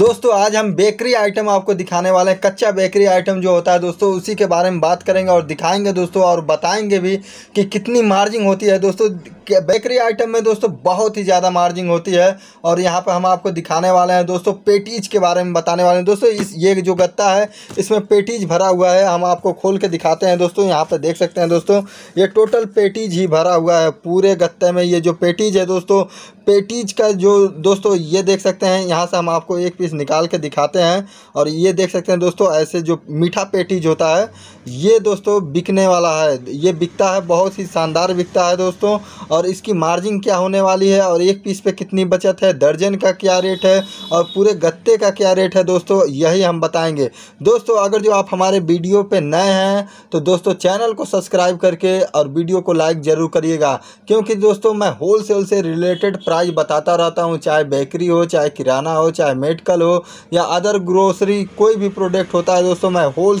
दोस्तों आज हम बेकरी आइटम आपको दिखाने वाले हैं कच्चा बेकरी आइटम जो होता है दोस्तों उसी के बारे में बात करेंगे और दिखाएंगे दोस्तों और बताएंगे भी कि कितनी मार्जिंग होती है दोस्तों बेकरी आइटम में दोस्तों बहुत ही ज़्यादा मार्जिंग होती है और यहाँ पर हम आपको दिखाने वाले हैं दोस्तों पेटीज के बारे में बताने वाले हैं दोस्तों इस ये जो गत्ता है इसमें पेटीज भरा हुआ है हम आपको खोल के दिखाते हैं दोस्तों यहाँ पर देख सकते हैं दोस्तों ये टोटल पेटीज ही भरा हुआ है पूरे गत्ते में ये जो पेटीज है दोस्तों पेटीज का जो दोस्तों ये देख सकते हैं यहाँ से हम आपको एक पीस निकाल के दिखाते हैं और ये देख सकते हैं दोस्तों ऐसे जो मीठा पेटीज होता है ये दोस्तों बिकने वाला है ये बिकता है बहुत ही शानदार बिकता है दोस्तों और इसकी मार्जिन क्या होने वाली है और एक पीस पे कितनी बचत है दर्जन का क्या रेट है और पूरे गत्ते का क्या रेट है दोस्तों यही हम बताएंगे दोस्तों अगर जो आप हमारे वीडियो पे नए हैं तो दोस्तों चैनल को सब्सक्राइब करके और वीडियो को लाइक ज़रूर करिएगा क्योंकि दोस्तों मैं होल से रिलेटेड प्राइस बताता रहता हूँ चाहे बेकरी हो चाहे किराना हो चाहे मेडिकल हो या अदर ग्रोसरी कोई भी प्रोडक्ट होता है दोस्तों मैं होल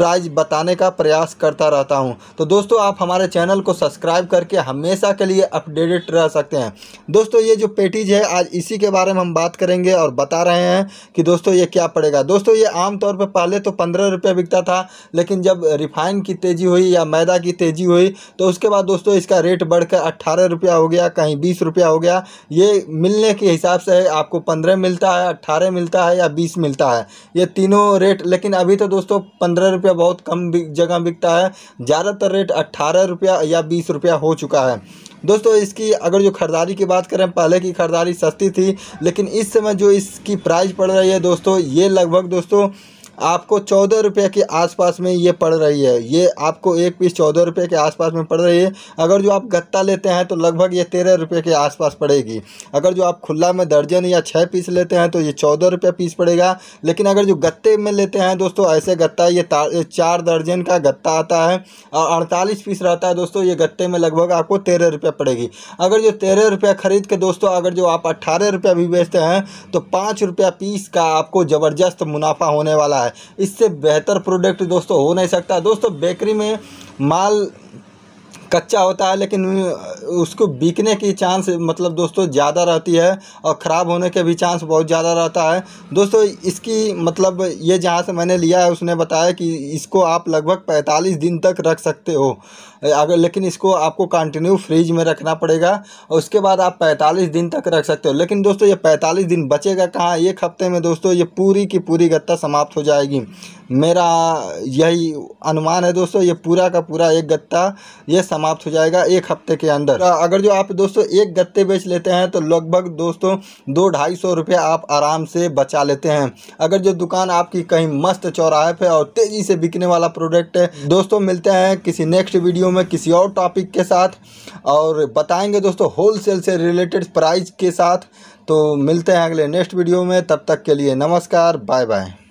प्राइज बताने का प्रयास करता रहता हूँ तो दोस्तों आप हमारे चैनल को सब्सक्राइब करके हमेशा के लिए अपडेटेड रह सकते हैं दोस्तों ये जो पेटीज है आज इसी के बारे में हम बात करेंगे और बता रहे हैं कि दोस्तों ये क्या पड़ेगा दोस्तों ये आमतौर पर पहले तो पंद्रह रुपये बिकता था लेकिन जब रिफाइन की तेज़ी हुई या मैदा की तेज़ी हुई तो उसके बाद दोस्तों इसका रेट बढ़कर अट्ठारह रुपया हो गया कहीं बीस रुपया हो गया ये मिलने के हिसाब से आपको पंद्रह मिलता है अट्ठारह मिलता है या बीस मिलता है ये तीनों रेट लेकिन अभी तो दोस्तों पंद्रह रुपया रुपया बहुत कम जगह बिकता है ज़्यादातर रेट अट्ठारह रुपया या बीस रुपया हो चुका है दोस्तों इसकी अगर जो खरीदारी की बात करें पहले की खरीदारी सस्ती थी लेकिन इस समय जो इसकी प्राइस पड़ रही है दोस्तों ये लगभग दोस्तों आपको चौदह रुपये के आसपास में ये पड़ रही है ये आपको एक पीस चौदह रुपये के आसपास में पड़ रही है अगर जो आप गत्ता लेते हैं तो लगभग ये तेरह रुपये के आसपास पड़ेगी अगर जो आप खुला में दर्जन या छः पीस लेते हैं तो ये चौदह रुपये पीस पड़ेगा लेकिन अगर जो गत्ते में लेते हैं दोस्तों ऐसे गत्ता ये चार दर्जन का गत्ता आता है और अड़तालीस पीस रहता है दोस्तों ये गत्ते में लगभग आपको तेरह रुपये पड़ेगी अगर जो तेरह रुपये ख़रीद के दोस्तों अगर जो आप अट्ठारह रुपये भी बेचते हैं तो पाँच रुपये पीस का आपको ज़बरदस्त मुनाफा होने वाला है है इससे बेहतर प्रोडक्ट दोस्तों हो नहीं सकता दोस्तों बेकरी में माल कच्चा होता है लेकिन उसको बिकने की चांस मतलब दोस्तों ज़्यादा रहती है और ख़राब होने के भी चांस बहुत ज़्यादा रहता है दोस्तों इसकी मतलब ये जहाँ से मैंने लिया है उसने बताया कि इसको आप लगभग पैंतालीस दिन तक रख सकते हो अगर लेकिन इसको आपको कंटिन्यू फ्रिज में रखना पड़ेगा और उसके बाद आप 45 दिन तक रख सकते हो लेकिन दोस्तों ये 45 दिन बचेगा कहाँ एक हफ्ते में दोस्तों ये पूरी की पूरी गत्ता समाप्त हो जाएगी मेरा यही अनुमान है दोस्तों ये पूरा का पूरा एक गत्ता ये सम समाप्त हो जाएगा एक हफ्ते के अंदर तो अगर जो आप दोस्तों एक गत्ते बेच लेते हैं तो लगभग दोस्तों दो ढाई सौ रुपये आप आराम से बचा लेते हैं अगर जो दुकान आपकी कहीं मस्त चौराहे पे और तेज़ी से बिकने वाला प्रोडक्ट है दोस्तों मिलते हैं किसी नेक्स्ट वीडियो में किसी और टॉपिक के साथ और बताएंगे दोस्तों होलसेल से रिलेटेड प्राइस के साथ तो मिलते हैं अगले नेक्स्ट वीडियो में तब तक के लिए नमस्कार बाय बाय